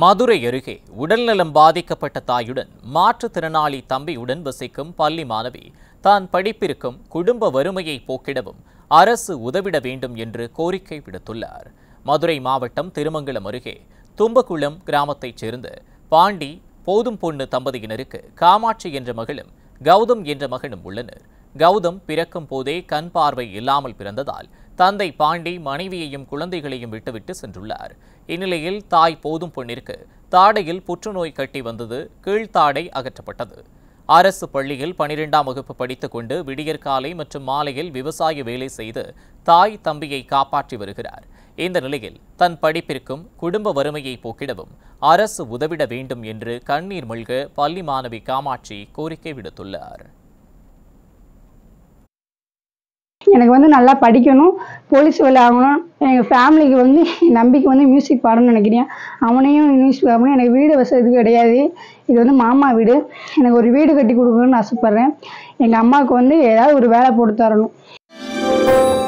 மதுரை அருகே உடல்நலம் பாதிக்கப்பட்ட தாயுடன் மாற்றுத்திறனாளி தம்பியுடன் வசிக்கும் பள்ளி மாணவி தான் படிப்பிற்கும் குடும்ப வறுமையை போக்கிடவும் அரசு உதவிட வேண்டும் என்று கோரிக்கை விடுத்துள்ளார் மதுரை மாவட்டம் திருமங்கலம் அருகே தும்பகுளம் கிராமத்தைச் சேர்ந்த பாண்டி போதும் பொண்ணு தம்பதியினருக்கு காமாட்சி என்ற மகளும் கௌதம் என்ற மகனும் உள்ளனர் கௌதம் பிறக்கும் போதே கண் பார்வை இல்லாமல் பிறந்ததால் தந்தை பாண்டி மனைவியையும் குழந்தைகளையும் விட்டுவிட்டு சென்றுள்ளார் இந்நிலையில் தாய் போதும் பொண்ணிற்கு தாடையில் புற்றுநோய் கட்டி வந்தது கீழ்த்தாடை அகற்றப்பட்டது அரசு பள்ளியில் பனிரெண்டாம் வகுப்பு படித்துக்கொண்டு விடியற்காலை மற்றும் மாலையில் விவசாய வேலை செய்து தாய் தம்பியை காப்பாற்றி வருகிறார் இந்த நிலையில் தன் படிப்பிற்கும் குடும்ப வறுமையை போக்கிடவும் அரசு உதவிட வேண்டும் என்று கண்ணீர் மல்க பள்ளி மாணவி காமாட்சி கோரிக்கை விடுத்துள்ளார் எனக்கு வந்து நல்லா படிக்கணும் போலீஸ் வேலை ஆகணும் எங்கள் ஃபேமிலிக்கு வந்து நம்பிக்கை வந்து மியூசிக் பாடணும்னு நினைக்கிறேன் அவனையும் மியூசிக் பாடணும் எனக்கு வீடு வசதி கிடையாது இது வந்து மாமா வீடு எனக்கு ஒரு வீடு கட்டி கொடுக்கணும்னு ஆசைப்பட்றேன் எங்கள் அம்மாவுக்கு வந்து ஏதாவது ஒரு வேலை போட்டு தரணும்